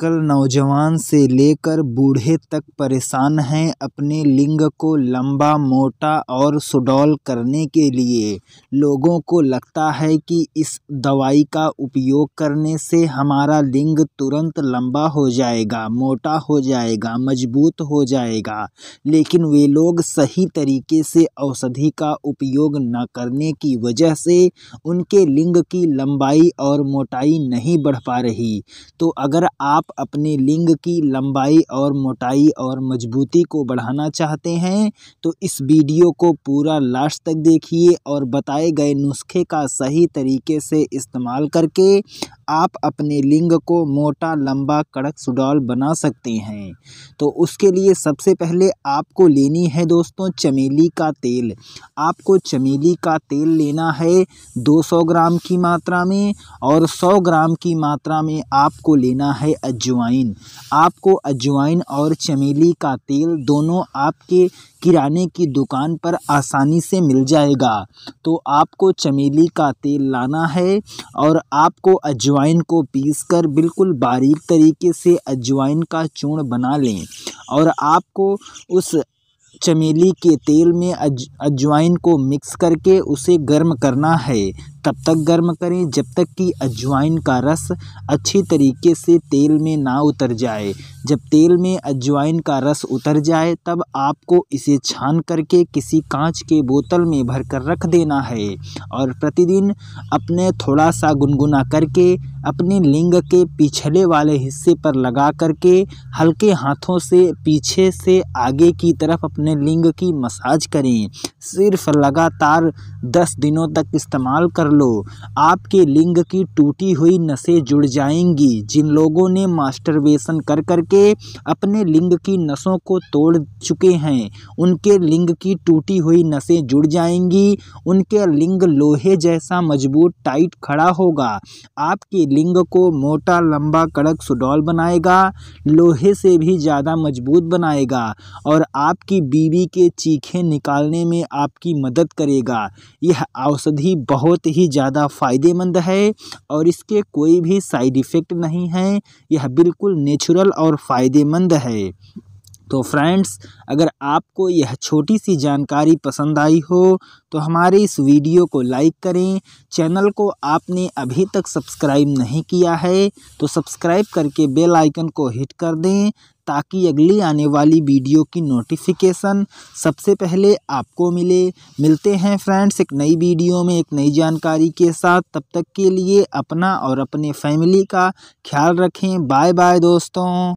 आजकल नौजवान से लेकर बूढ़े तक परेशान हैं अपने लिंग को लंबा मोटा और सुडौल करने के लिए लोगों को लगता है कि इस दवाई का उपयोग करने से हमारा लिंग तुरंत लंबा हो जाएगा मोटा हो जाएगा मजबूत हो जाएगा लेकिन वे लोग सही तरीके से औषधि का उपयोग न करने की वजह से उनके लिंग की लंबाई और मोटाई नहीं बढ़ पा रही तो अगर आप आप अपने लिंग की लंबाई और मोटाई और मजबूती को बढ़ाना चाहते हैं तो इस वीडियो को पूरा लास्ट तक देखिए और बताए गए नुस्खे का सही तरीके से इस्तेमाल करके आप अपने लिंग को मोटा लंबा कड़क सुडौल बना सकते हैं तो उसके लिए सबसे पहले आपको लेनी है दोस्तों चमेली का तेल आपको चमेली का तेल लेना है 200 ग्राम की मात्रा में और 100 ग्राम की मात्रा में आपको लेना है अजवाइन आपको अजवाइन और चमेली का तेल दोनों आपके किराने की दुकान पर आसानी से मिल जाएगा तो आपको चमेली का तेल लाना है और आपको अजवाइन को पीसकर बिल्कुल बारीक तरीके से अजवाइन का चूर्ण बना लें और आपको उस चमेली के तेल में अज अजवाइन को मिक्स करके उसे गर्म करना है तब तक गर्म करें जब तक कि अजवाइन का रस अच्छी तरीके से तेल में ना उतर जाए जब तेल में अजवाइन का रस उतर जाए तब आपको इसे छान करके किसी कांच के बोतल में भरकर रख देना है और प्रतिदिन अपने थोड़ा सा गुनगुना करके अपने लिंग के पिछले वाले हिस्से पर लगा करके हल्के हाथों से पीछे से आगे की तरफ अपने लिंग की मसाज करें सिर्फ लगातार दस दिनों तक इस्तेमाल कर लो आपके लिंग की टूटी हुई नसें जुड़ जाएंगी जिन लोगों ने मास्टरवेशन कर करके अपने लिंग की नसों को तोड़ चुके हैं उनके लिंग की टूटी हुई नसें जुड़ जाएंगी उनके लिंग लोहे जैसा मजबूत टाइट खड़ा होगा आपके लिंग को मोटा लंबा कड़क सुडौल बनाएगा लोहे से भी ज़्यादा मजबूत बनाएगा और आपकी बीवी के चीखे निकालने में आपकी मदद करेगा यह औषधि बहुत ही ज़्यादा फ़ायदेमंद है और इसके कोई भी साइड इफ़ेक्ट नहीं हैं यह बिल्कुल नेचुरल और फ़ायदेमंद है तो फ्रेंड्स अगर आपको यह छोटी सी जानकारी पसंद आई हो तो हमारे इस वीडियो को लाइक करें चैनल को आपने अभी तक सब्सक्राइब नहीं किया है तो सब्सक्राइब करके बेल आइकन को हिट कर दें ताकि अगली आने वाली वीडियो की नोटिफिकेशन सबसे पहले आपको मिले मिलते हैं फ्रेंड्स एक नई वीडियो में एक नई जानकारी के साथ तब तक के लिए अपना और अपने फैमिली का ख्याल रखें बाय बाय दोस्तों